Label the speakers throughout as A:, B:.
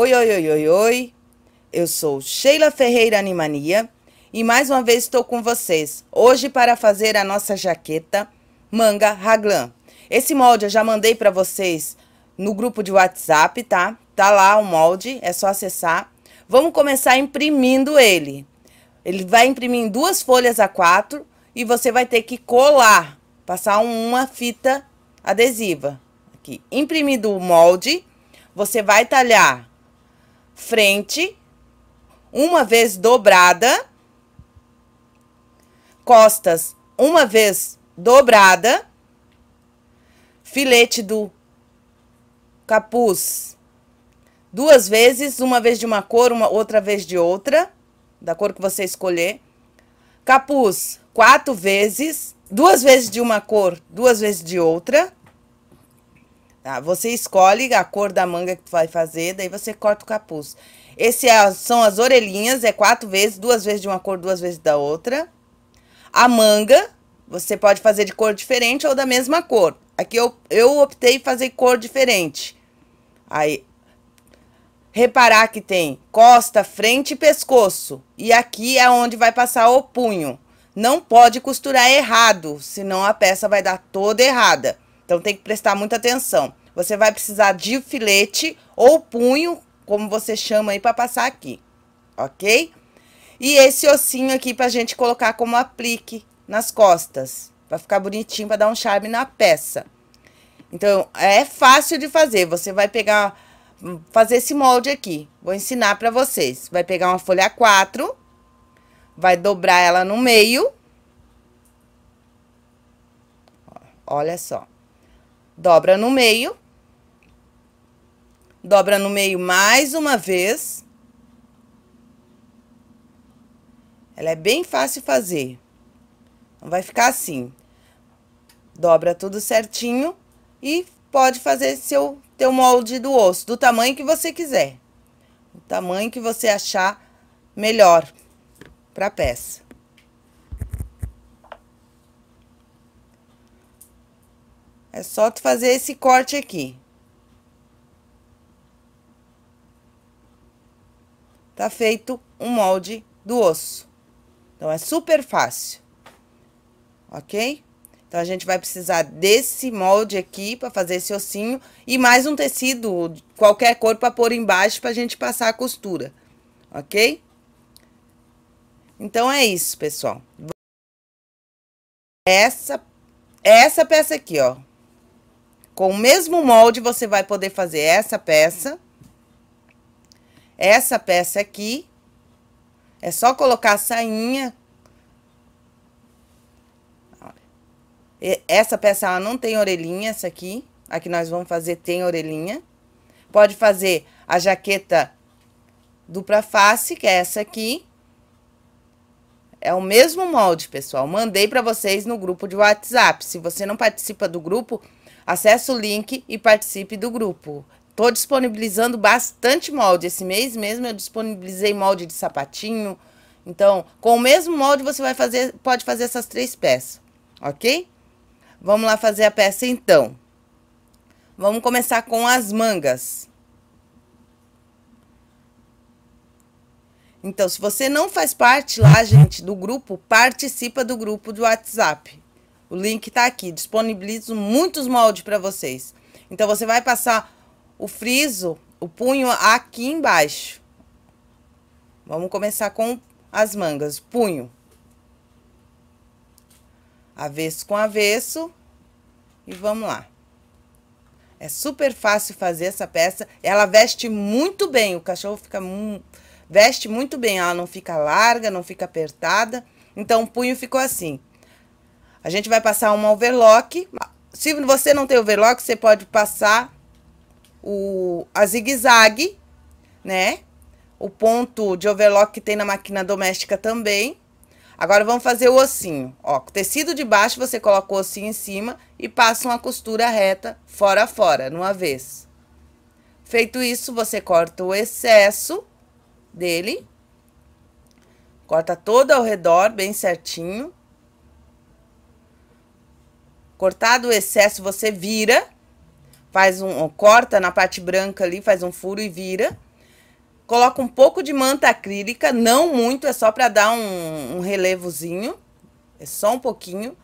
A: Oi, oi, oi, oi, oi. Eu sou Sheila Ferreira Animania e mais uma vez estou com vocês hoje para fazer a nossa jaqueta manga raglan. Esse molde eu já mandei para vocês no grupo de WhatsApp, tá? Tá lá o molde, é só acessar. Vamos começar imprimindo ele. Ele vai imprimir em duas folhas a quatro e você vai ter que colar, passar uma fita adesiva. Aqui, imprimido o molde, você vai talhar frente, uma vez dobrada, costas uma vez dobrada, filete do capuz duas vezes, uma vez de uma cor, uma outra vez de outra, da cor que você escolher. Capuz quatro vezes, duas vezes de uma cor, duas vezes de outra. Tá? Você escolhe a cor da manga que tu vai fazer, daí você corta o capuz. Esse é, são as orelhinhas, é quatro vezes, duas vezes de uma cor, duas vezes da outra. A manga, você pode fazer de cor diferente ou da mesma cor. Aqui eu, eu optei fazer cor diferente. Aí, reparar que tem costa, frente e pescoço. E aqui é onde vai passar o punho. Não pode costurar errado, senão a peça vai dar toda errada. Então tem que prestar muita atenção. Você vai precisar de filete ou punho, como você chama aí, para passar aqui, ok? E esse ossinho aqui pra gente colocar como aplique nas costas, para ficar bonitinho, para dar um charme na peça. Então, é fácil de fazer, você vai pegar, hum, fazer esse molde aqui, vou ensinar para vocês. Vai pegar uma folha 4, vai dobrar ela no meio. Olha só dobra no meio, dobra no meio mais uma vez. Ela é bem fácil fazer. Então, vai ficar assim. Dobra tudo certinho e pode fazer seu teu molde do osso, do tamanho que você quiser. O tamanho que você achar melhor para a peça. É só tu fazer esse corte aqui. Tá feito um molde do osso. Então, é super fácil. Ok? Então, a gente vai precisar desse molde aqui para fazer esse ossinho e mais um tecido, qualquer cor, para pôr embaixo para a gente passar a costura. Ok? Então, é isso, pessoal. Essa, essa peça aqui, ó. Com o mesmo molde, você vai poder fazer essa peça. Essa peça aqui. É só colocar a sainha. Essa peça, ela não tem orelhinha, essa aqui. A que nós vamos fazer tem orelhinha. Pode fazer a jaqueta dupla face, que é essa aqui. É o mesmo molde, pessoal. Mandei para vocês no grupo de WhatsApp. Se você não participa do grupo, Acesse o link e participe do grupo. Estou disponibilizando bastante molde. Esse mês mesmo eu disponibilizei molde de sapatinho. Então, com o mesmo molde você vai fazer, pode fazer essas três peças, ok? Vamos lá fazer a peça então. Vamos começar com as mangas. Então, se você não faz parte lá, gente, do grupo, participa do grupo do WhatsApp. O link está aqui. Disponibilizo muitos moldes para vocês. Então, você vai passar o friso, o punho aqui embaixo. Vamos começar com as mangas. Punho. Avesso com avesso. E vamos lá. É super fácil fazer essa peça. Ela veste muito bem. O cachorro fica mu veste muito bem. Ela não fica larga, não fica apertada. Então, o punho ficou assim. A gente vai passar uma overlock. Se você não tem overlock, você pode passar o, a zigue-zague, né? O ponto de overlock que tem na máquina doméstica também. Agora, vamos fazer o ossinho. Ó, com tecido de baixo, você coloca o ossinho em cima e passa uma costura reta fora a fora, numa vez. Feito isso, você corta o excesso dele. Corta todo ao redor, bem certinho. Cortado o excesso, você vira, faz um, corta na parte branca ali, faz um furo e vira. Coloca um pouco de manta acrílica, não muito, é só para dar um, um relevozinho, é só um pouquinho.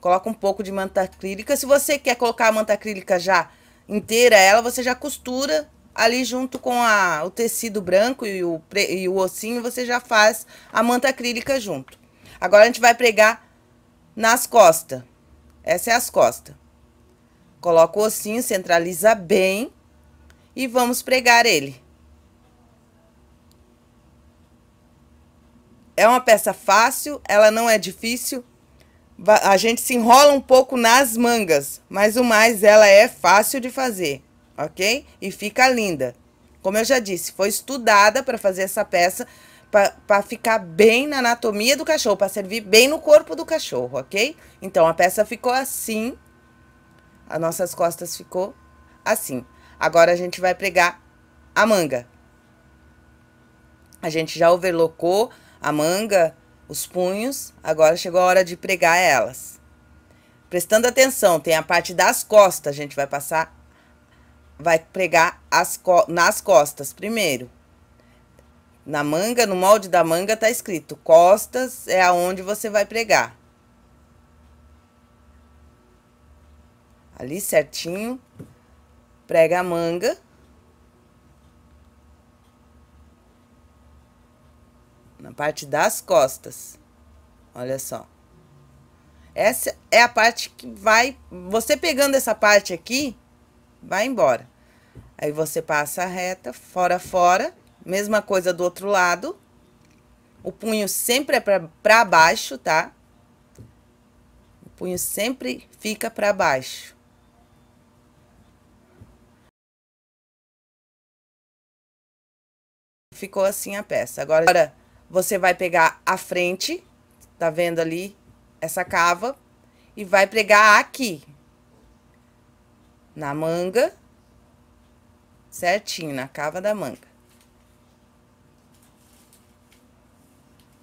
A: Coloca um pouco de manta acrílica. Se você quer colocar a manta acrílica já inteira, ela você já costura ali junto com a, o tecido branco e o, e o ossinho, você já faz a manta acrílica junto. Agora a gente vai pregar nas costas. Essa é as costas. Coloca o ossinho, centraliza bem e vamos pregar ele. É uma peça fácil, ela não é difícil. A gente se enrola um pouco nas mangas, mas o mais ela é fácil de fazer, ok? E fica linda. Como eu já disse, foi estudada para fazer essa peça para ficar bem na anatomia do cachorro, para servir bem no corpo do cachorro, ok? Então a peça ficou assim, as nossas costas ficou assim. Agora a gente vai pregar a manga. A gente já overlocou a manga, os punhos, agora chegou a hora de pregar elas. Prestando atenção, tem a parte das costas, a gente vai passar, vai pregar as, nas costas primeiro. Na manga, no molde da manga, tá escrito costas é aonde você vai pregar. Ali certinho, prega a manga. Na parte das costas. Olha só. Essa é a parte que vai... Você pegando essa parte aqui, vai embora. Aí você passa a reta, fora, fora. Mesma coisa do outro lado. O punho sempre é para baixo, tá? O punho sempre fica para baixo. Ficou assim a peça. Agora, você vai pegar a frente, tá vendo ali essa cava? E vai pregar aqui, na manga, certinho, na cava da manga.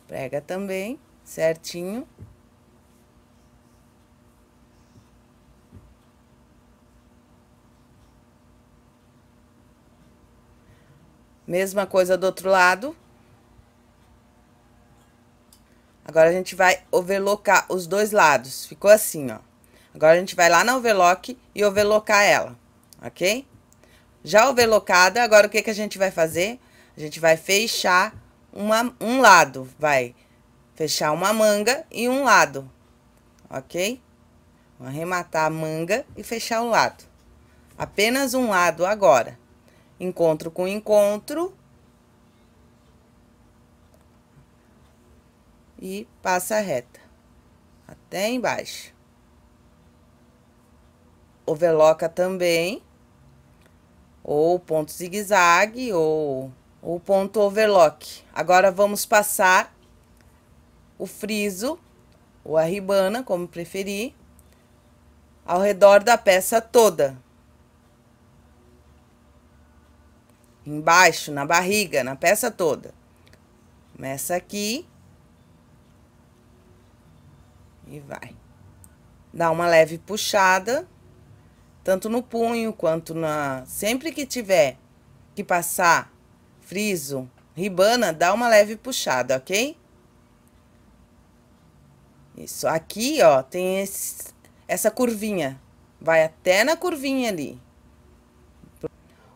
A: Prega também, certinho. Mesma coisa do outro lado. Agora, a gente vai overlocar os dois lados. Ficou assim, ó. Agora, a gente vai lá na overlock e overlocar ela, ok? Já overlocada, agora o que, que a gente vai fazer? A gente vai fechar uma, um lado, vai fechar uma manga e um lado, ok? Vou arrematar a manga e fechar o lado. Apenas um lado agora. Encontro com encontro. E passa reta. Até embaixo. Overloca também. Ou ponto zigue-zague, ou o ponto overlock. Agora vamos passar o friso, ou a ribana, como preferir, ao redor da peça toda. Embaixo, na barriga, na peça toda. Começa aqui. E vai. Dá uma leve puxada, tanto no punho quanto na... Sempre que tiver que passar friso. Ribana, dá uma leve puxada, ok? Isso. Aqui, ó, tem esse, essa curvinha. Vai até na curvinha ali.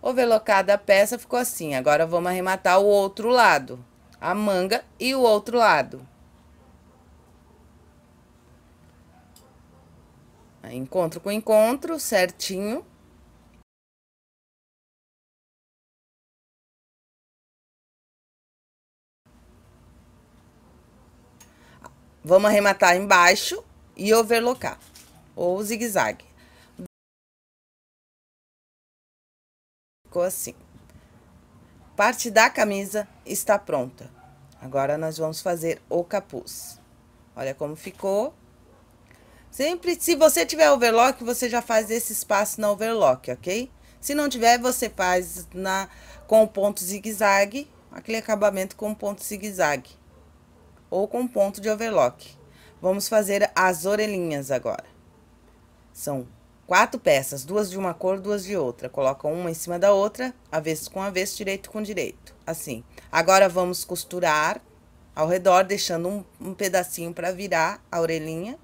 A: Overlocada a peça ficou assim. Agora, vamos arrematar o outro lado. A manga e o outro lado. Encontro com encontro, certinho. Vamos arrematar embaixo e overlocar, ou zigue-zague. Ficou assim. Parte da camisa está pronta. Agora, nós vamos fazer o capuz. Olha como ficou. Sempre, se você tiver overlock, você já faz esse espaço na overlock, ok? Se não tiver, você faz na, com o ponto zigue-zague, aquele acabamento com o ponto zigue-zague ou com ponto de overlock. Vamos fazer as orelhinhas agora. São quatro peças, duas de uma cor, duas de outra. Coloca uma em cima da outra, avesso com avesso, direito com direito, assim. Agora, vamos costurar ao redor, deixando um, um pedacinho para virar a orelhinha.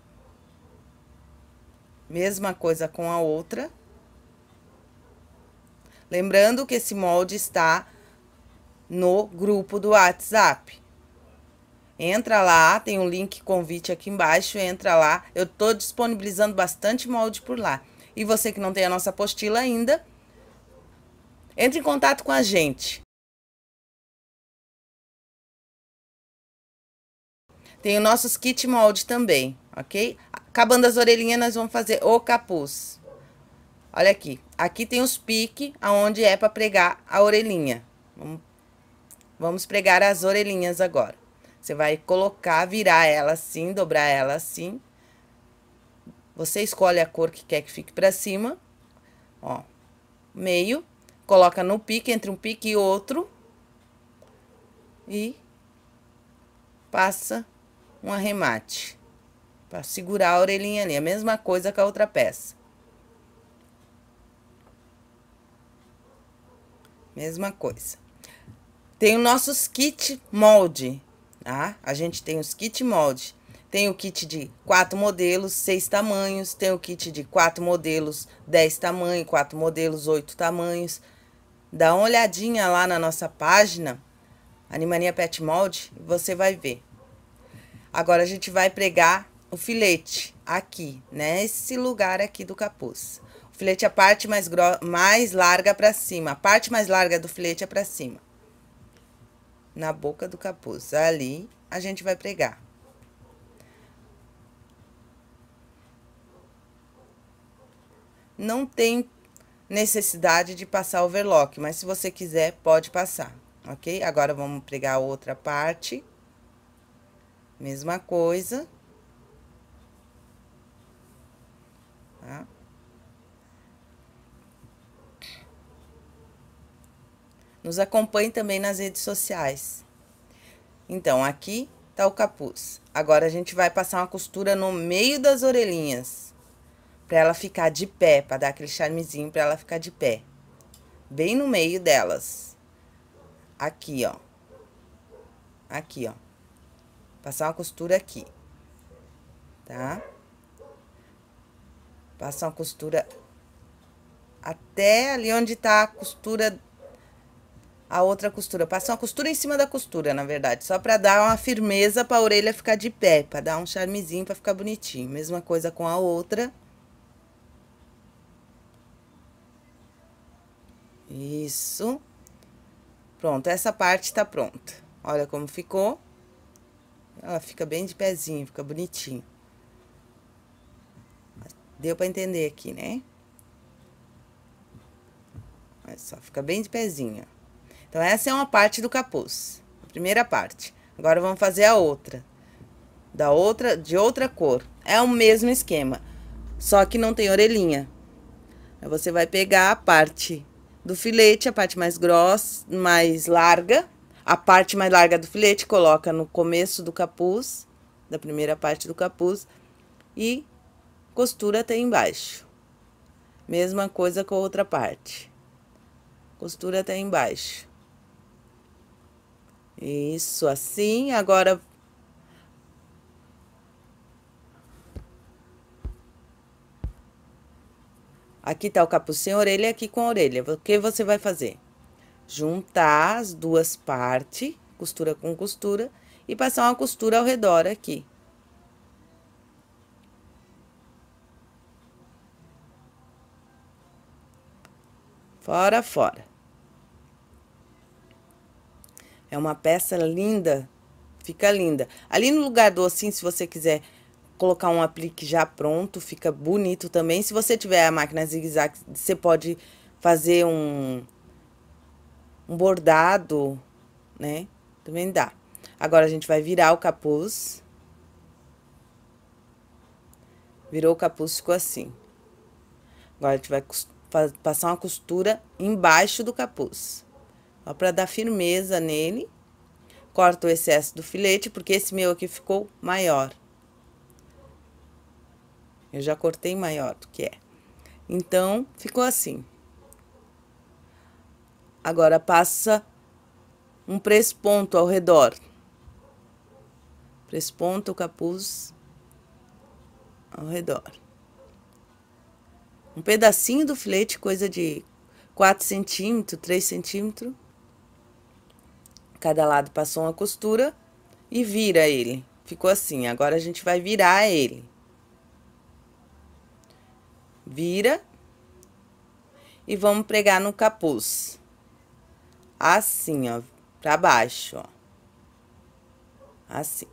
A: Mesma coisa com a outra. Lembrando que esse molde está no grupo do WhatsApp. Entra lá, tem um link convite aqui embaixo, entra lá. Eu estou disponibilizando bastante molde por lá. E você que não tem a nossa apostila ainda, entre em contato com a gente. Tem os nossos kit molde também, ok? Acabando as orelhinhas, nós vamos fazer o capuz. Olha aqui. Aqui tem os piques, aonde é para pregar a orelhinha. Vamos pregar as orelhinhas agora. Você vai colocar, virar ela assim, dobrar ela assim. Você escolhe a cor que quer que fique para cima, ó, meio, coloca no pique, entre um pique e outro, e passa um arremate, para segurar a orelhinha ali, a mesma coisa com a outra peça. Mesma coisa. Tem o nosso kit molde, tá? A gente tem os kit molde. Tem o kit de quatro modelos, seis tamanhos. Tem o kit de quatro modelos, dez tamanhos, quatro modelos, oito tamanhos. Dá uma olhadinha lá na nossa página, Animania Pet Mold, você vai ver. Agora a gente vai pregar o filete aqui, nesse lugar aqui do capuz. O filete é a parte mais, mais larga para cima. A parte mais larga do filete é para cima na boca do capuz. Ali a gente vai pregar. Não tem necessidade de passar overlock, mas se você quiser, pode passar, ok? Agora, vamos pregar outra parte. Mesma coisa. Nos acompanhe também nas redes sociais. Então, aqui tá o capuz. Agora a gente vai passar uma costura no meio das orelhinhas, para ela ficar de pé, para dar aquele charmezinho para ela ficar de pé. Bem no meio delas. Aqui, ó. Aqui, ó. Passar uma costura aqui. Tá? Passar uma costura até ali onde tá a costura a outra costura. Passa uma costura em cima da costura, na verdade, só para dar uma firmeza para a orelha ficar de pé, para dar um charmezinho, para ficar bonitinho. Mesma coisa com a outra. Isso. Pronto, essa parte tá pronta. Olha como ficou. Ela fica bem de pezinho, fica bonitinho. Deu para entender aqui, né? Olha só, fica bem de pezinho, ó. Então, essa é uma parte do capuz, a primeira parte. Agora, vamos fazer a outra, da outra, de outra cor. É o mesmo esquema, só que não tem orelhinha. Aí você vai pegar a parte do filete, a parte mais grossa, mais larga, a parte mais larga do filete, coloca no começo do capuz, da primeira parte do capuz, e costura até embaixo. Mesma coisa com a outra parte. Costura até embaixo. Isso, assim. Agora. Aqui tá o capucinho, sem orelha é aqui com a orelha. O que você vai fazer? Juntar as duas partes, costura com costura, e passar uma costura ao redor aqui. Fora, fora. É uma peça linda, fica linda. Ali no lugar do assim, se você quiser colocar um aplique já pronto, fica bonito também. Se você tiver a máquina zigue-zague, você pode fazer um, um bordado, né? Também dá. Agora a gente vai virar o capuz. Virou o capuz, ficou assim. Agora a gente vai passar uma costura embaixo do capuz para dar firmeza nele. Corto o excesso do filete, porque esse meu aqui ficou maior. Eu já cortei maior do que é. Então, ficou assim. Agora, passa um presponto ao redor. Presponto o capuz ao redor. Um pedacinho do filete, coisa de 4 centímetros, 3 centímetros, Cada lado passou uma costura e vira ele. Ficou assim. Agora a gente vai virar ele. Vira. E vamos pregar no capuz. Assim, ó. Pra baixo, ó. Assim.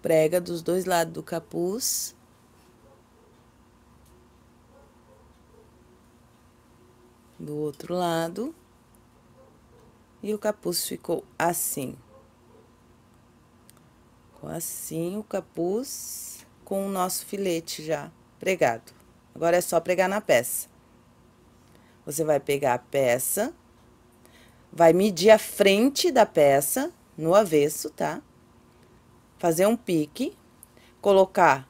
A: Prega dos dois lados do capuz. Do outro lado e o capuz ficou assim. Ficou assim o capuz com o nosso filete já pregado. Agora é só pregar na peça. Você vai pegar a peça, vai medir a frente da peça no avesso, tá? Fazer um pique, colocar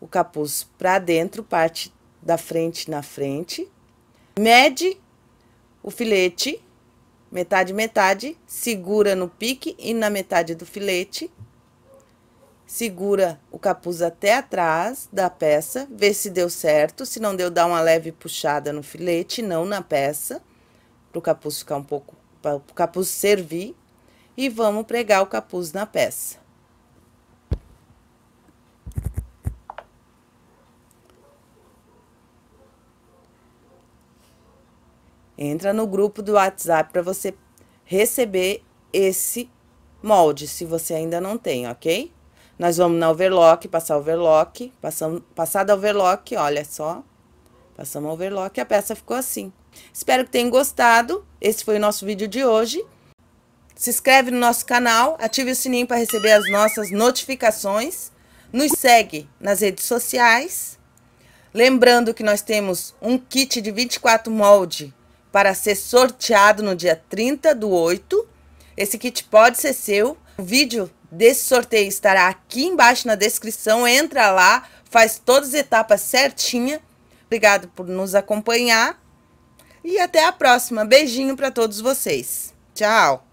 A: o capuz para dentro, parte da frente na frente, mede o filete Metade, metade, segura no pique e na metade do filete. Segura o capuz até atrás da peça, vê se deu certo. Se não deu, dá uma leve puxada no filete, não na peça, para o capuz ficar um pouco, para o capuz servir. E vamos pregar o capuz na peça. Entra no grupo do WhatsApp para você receber esse molde, se você ainda não tem, ok? Nós vamos na overlock, passar overlock, passamos, passada overlock, olha só. Passamos overlock e a peça ficou assim. Espero que tenham gostado. Esse foi o nosso vídeo de hoje. Se inscreve no nosso canal, ative o sininho para receber as nossas notificações. Nos segue nas redes sociais. Lembrando que nós temos um kit de 24 molde para ser sorteado no dia 30 do 8. Esse kit pode ser seu. O vídeo desse sorteio estará aqui embaixo na descrição. Entra lá, faz todas as etapas certinha. Obrigado por nos acompanhar. E até a próxima. Beijinho para todos vocês. Tchau.